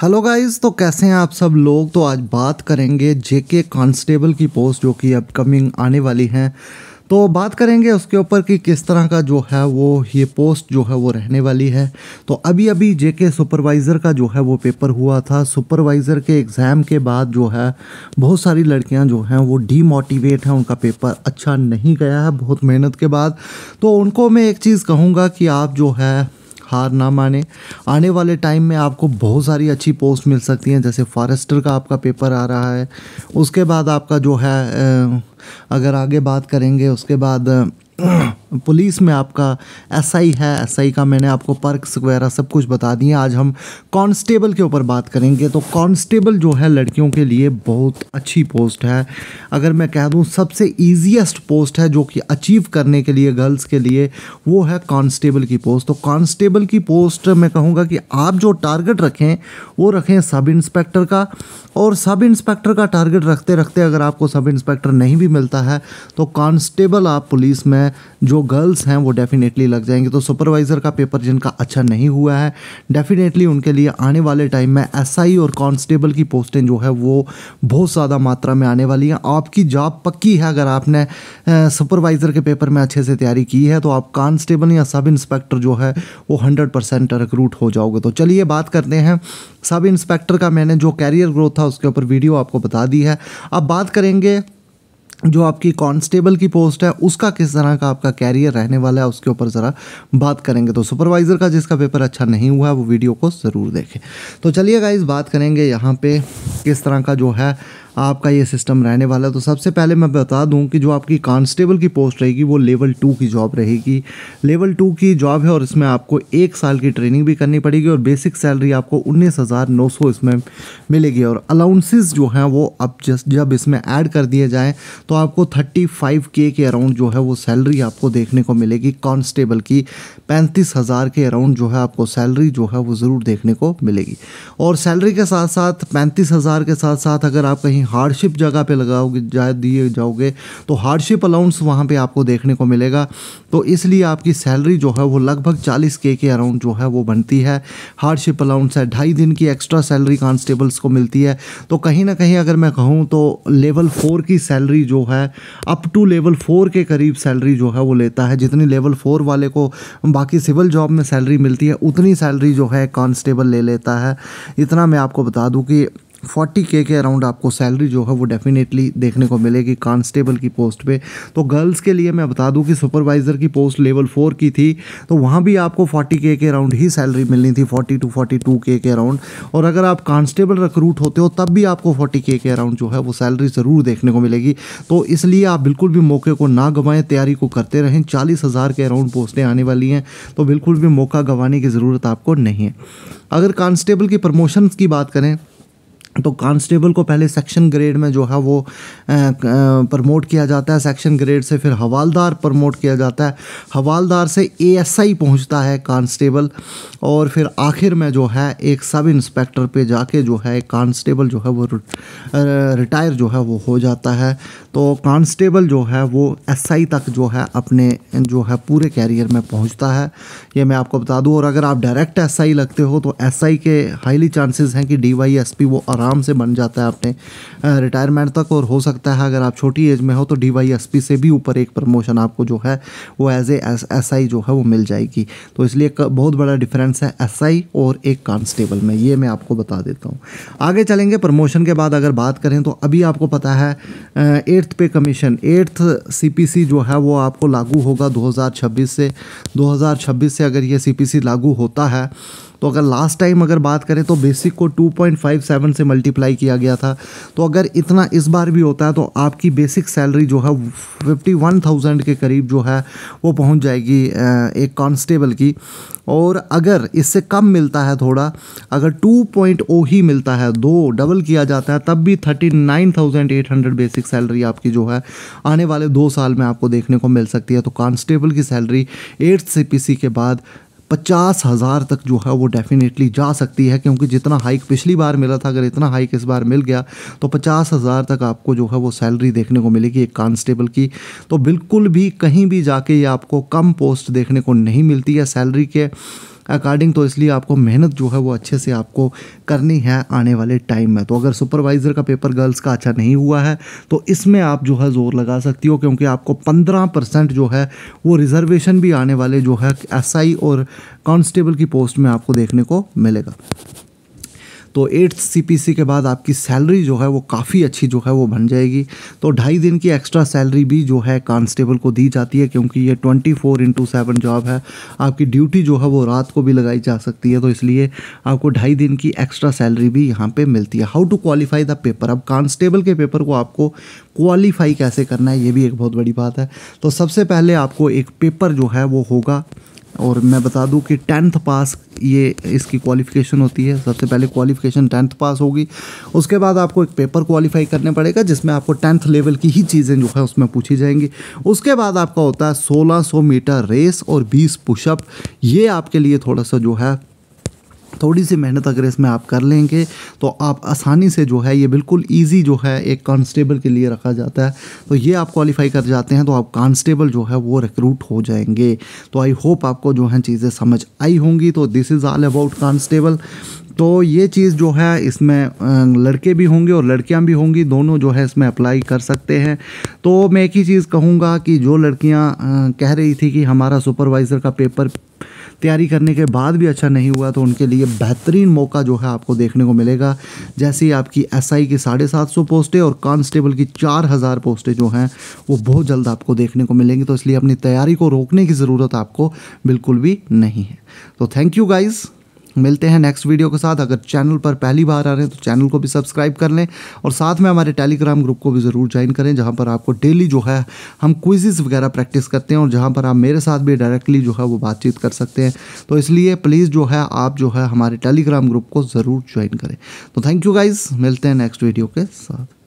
hello guys तो कैसे हैं आप सब लोग तो आज बात करेंगे जेके कांस्टेबल की पोस्ट जो कि अपकमिंग आने वाली है तो बात करेंगे उसके ऊपर कि किस तरह का जो है वो ये पोस्ट जो है वो रहने वाली है तो अभी अभी जेके सुपरवाइज़र का जो है वो पेपर हुआ था सुपरवाइज़र के एग्ज़ाम के बाद जो है बहुत सारी लड़कियां जो हैं वो डीमोटिवेट हैं उनका पेपर अच्छा नहीं गया है बहुत मेहनत के बाद तो उनको मैं एक चीज़ कहूँगा कि आप जो है हार ना माने आने वाले टाइम में आपको बहुत सारी अच्छी पोस्ट मिल सकती हैं जैसे फॉरेस्टर का आपका पेपर आ रहा है उसके बाद आपका जो है अगर आगे बात करेंगे उसके बाद पुलिस में आपका एसआई है एसआई का मैंने आपको पर्क्स वगैरह सब कुछ बता दिए आज हम कांस्टेबल के ऊपर बात करेंगे तो कांस्टेबल जो है लड़कियों के लिए बहुत अच्छी पोस्ट है अगर मैं कह दूँ सबसे ईजीएसट पोस्ट है जो कि अचीव करने के लिए गर्ल्स के लिए वो है कांस्टेबल की पोस्ट तो कांस्टेबल की पोस्ट मैं कहूँगा कि आप जो टारगेट रखें वो रखें सब इंस्पेक्टर का और सब इंस्पेक्टर का टारगेट रखते रखते अगर आपको सब इंस्पेक्टर नहीं भी मिलता है तो कांस्टेबल आप पुलिस में जो जो गर्ल्स हैं वो डेफिनेटली लग जाएंगे तो सुपरवाइज़र का पेपर जिनका अच्छा नहीं हुआ है डेफिनेटली उनके लिए आने वाले टाइम में एस और कांस्टेबल की पोस्टें जो है वो बहुत ज़्यादा मात्रा में आने वाली हैं आपकी जॉब पक्की है अगर आपने सुपरवाइज़र के पेपर में अच्छे से तैयारी की है तो आप कांस्टेबल या सब इंस्पेक्टर जो है वो हंड्रेड परसेंट रिक्रूट हो जाओगे तो चलिए बात करते हैं सब इंस्पेक्टर का मैंने जो कैरियर ग्रोथ था उसके ऊपर वीडियो आपको बता दी है अब बात करेंगे जो आपकी कांस्टेबल की पोस्ट है उसका किस तरह का आपका कैरियर रहने वाला है उसके ऊपर ज़रा बात करेंगे तो सुपरवाइज़र का जिसका पेपर अच्छा नहीं हुआ है वो वीडियो को ज़रूर देखें तो चलिए गाइज बात करेंगे यहाँ पे किस तरह का जो है आपका ये सिस्टम रहने वाला है तो सबसे पहले मैं बता दूं कि जो आपकी कांस्टेबल की पोस्ट रहेगी वो लेवल टू की जॉब रहेगी लेवल टू की जॉब है और इसमें आपको एक साल की ट्रेनिंग भी करनी पड़ेगी और बेसिक सैलरी आपको उन्नीस हज़ार नौ सौ इसमें मिलेगी और अलाउंसेस जो हैं वो अब जस्ट जब इसमें ऐड कर दिए जाएँ तो आपको थर्टी फाइव के के अराउंड जो है वो सैलरी आपको देखने को मिलेगी कांस्टेबल की पैंतीस हज़ार के अराउंड जो है आपको सैलरी जो है वो ज़रूर देखने को मिलेगी और सैलरी के साथ साथ पैंतीस हज़ार के साथ साथ अगर आप कहीं हार्डशिप जगह पे लगाओगे जाए दिए जाओगे तो हार्डशिप अलाउंस वहाँ पे आपको देखने को मिलेगा तो इसलिए आपकी सैलरी जो है वो लगभग चालीस के के अराउंड जो है वो बनती है हार्डशिप अलाउंस है ढाई दिन की एक्स्ट्रा सैलरी कांस्टेबल्स को मिलती है तो कहीं ना कहीं अगर मैं कहूँ तो लेवल फोर की सैलरी जो है अप टू लेवल फोर के करीब सैलरी जो है वो लेता है जितनी लेवल फोर वाले को बाकी सिविल जॉब में सैलरी मिलती है उतनी सैलरी जो है कांस्टेबल ले लेता है इतना मैं आपको बता दूँ कि फोर्टी के के अराउंड आपको सैलरी जो है वो डेफिनेटली देखने को मिलेगी कांस्टेबल की पोस्ट पे तो गर्ल्स के लिए मैं बता दूं कि सुपरवाइज़र की पोस्ट लेवल फोर की थी तो वहाँ भी आपको फोर्टी के के अराउंड ही सैलरी मिलनी थी फोर्टी टू फोर्टी टू के के अराउंड और अगर आप कांस्टेबल रिक्रूट होते हो तब भी आपको फोर्टी के के अराउंड जो है वो सैलरी ज़रूर देखने को मिलेगी तो इसलिए आप बिल्कुल भी मौके को ना गंवाएं तैयारी को करते रहें चालीस हज़ार के अराउंड पोस्टें आने वाली हैं तो बिल्कुल भी मौका गंवाने की ज़रूरत आपको नहीं है अगर कांस्टेबल की प्रमोशन की बात करें तो कांस्टेबल को पहले सेक्शन ग्रेड में जो है वो प्रमोट किया जाता है सेक्शन ग्रेड से फिर हवालदार प्रमोट किया जाता है हवालदार से एएसआई पहुंचता है कांस्टेबल और फिर आखिर में जो है एक सब इंस्पेक्टर पे जाके जो है कांस्टेबल जो है वो रिटायर जो है वो हो जाता है तो कांस्टेबल जो है वो एसआई तक जो है अपने जो है पूरे कैरियर में पहुँचता है ये मैं आपको बता दूँ और अगर आप डायरेक्ट एस लगते हो तो एस के हाईली चांसेज़ हैं कि डी वो आराम आराम से बन जाता है अपने रिटायरमेंट तक और हो सकता है अगर आप छोटी एज में हो तो डी से भी ऊपर एक प्रमोशन आपको जो है वो एज ए एस जो है वो मिल जाएगी तो इसलिए बहुत बड़ा डिफरेंस है एस और एक कांस्टेबल में ये मैं आपको बता देता हूँ आगे चलेंगे प्रमोशन के बाद अगर बात करें तो अभी आपको पता है एट्थ पे कमीशन एट्थ सी जो है वो आपको लागू होगा 2026 से 2026 से अगर ये सी लागू होता है तो अगर लास्ट टाइम अगर बात करें तो बेसिक को 2.57 से मल्टीप्लाई किया गया था तो अगर इतना इस बार भी होता है तो आपकी बेसिक सैलरी जो है फिफ्टी वन थाउजेंड के करीब जो है वो पहुंच जाएगी एक कांस्टेबल की और अगर इससे कम मिलता है थोड़ा अगर 2.0 ही मिलता है दो डबल किया जाता है तब भी 39,800 बेसिक सैलरी आपकी जो है आने वाले दो साल में आपको देखने को मिल सकती है तो कांस्टेबल की सैलरी एट्थ सी के बाद पचास हज़ार तक जो है वो डेफिनेटली जा सकती है क्योंकि जितना हाइक पिछली बार मिला था अगर इतना हाइक इस बार मिल गया तो पचास हज़ार तक आपको जो है वो सैलरी देखने को मिलेगी एक कांस्टेबल की तो बिल्कुल भी कहीं भी जाके ये आपको कम पोस्ट देखने को नहीं मिलती है सैलरी के अकॉर्डिंग तो इसलिए आपको मेहनत जो है वो अच्छे से आपको करनी है आने वाले टाइम में तो अगर सुपरवाइज़र का पेपर गर्ल्स का अच्छा नहीं हुआ है तो इसमें आप जो है ज़ोर लगा सकती हो क्योंकि आपको पंद्रह परसेंट जो है वो रिजर्वेशन भी आने वाले जो है एस और कांस्टेबल की पोस्ट में आपको देखने को मिलेगा तो एट्थ सी के बाद आपकी सैलरी जो है वो काफ़ी अच्छी जो है वो बन जाएगी तो ढाई दिन की एक्स्ट्रा सैलरी भी जो है कांस्टेबल को दी जाती है क्योंकि ये twenty four into seven job है आपकी ड्यूटी जो है वो रात को भी लगाई जा सकती है तो इसलिए आपको ढाई दिन की एक्स्ट्रा सैलरी भी यहाँ पर मिलती है how to qualify the paper अब कांस्टेबल के पेपर को आपको क्वालिफाई कैसे करना है ये भी एक बहुत बड़ी बात है तो सबसे पहले आपको एक पेपर जो है वो होगा और मैं बता दूं कि टेंथ पास ये इसकी क्वालिफ़िकेशन होती है सबसे पहले क्वालिफ़िकेशन टेंथ पास होगी उसके बाद आपको एक पेपर क्वालिफाई करने पड़ेगा जिसमें आपको टेंथ लेवल की ही चीज़ें जो है उसमें पूछी जाएंगी उसके बाद आपका होता है 1600 मीटर रेस और 20 पुशअप ये आपके लिए थोड़ा सा जो है थोड़ी सी मेहनत अगर इसमें आप कर लेंगे तो आप आसानी से जो है ये बिल्कुल ईजी जो है एक कांस्टेबल के लिए रखा जाता है तो ये आप क्वालिफाई कर जाते हैं तो आप कांस्टेबल जो है वो रिक्रूट हो जाएंगे तो आई होप आपको जो है चीज़ें समझ आई होंगी तो this is all about constable तो ये चीज़ जो है इसमें लड़के भी होंगे और लड़कियां भी होंगी दोनों जो है इसमें अप्लाई कर सकते हैं तो मैं एक ही चीज़ कहूँगा कि जो लड़कियां कह रही थी कि हमारा सुपरवाइज़र का पेपर तैयारी करने के बाद भी अच्छा नहीं हुआ तो उनके लिए बेहतरीन मौका जो है आपको देखने को मिलेगा जैसे ही आपकी एसआई की साढ़े सात सौ पोस्टें और कांस्टेबल की चार हज़ार पोस्टें जो हैं वो बहुत जल्द आपको देखने को मिलेंगी तो इसलिए अपनी तैयारी को रोकने की ज़रूरत आपको बिल्कुल भी नहीं है तो थैंक यू गाइज़ मिलते हैं नेक्स्ट वीडियो के साथ अगर चैनल पर पहली बार आ रहे हैं तो चैनल को भी सब्सक्राइब कर लें और साथ में हमारे टेलीग्राम ग्रुप को भी ज़रूर ज्वाइन करें जहाँ पर आपको डेली जो है हम क्विजेज़ वगैरह प्रैक्टिस करते हैं और जहाँ पर आप मेरे साथ भी डायरेक्टली जो है वो बातचीत कर सकते हैं तो इसलिए प्लीज़ जो है आप जो है हमारे टेलीग्राम ग्रुप को ज़रूर ज्वाइन करें तो थैंक यू गाइज़ मिलते हैं नेक्स्ट वीडियो के साथ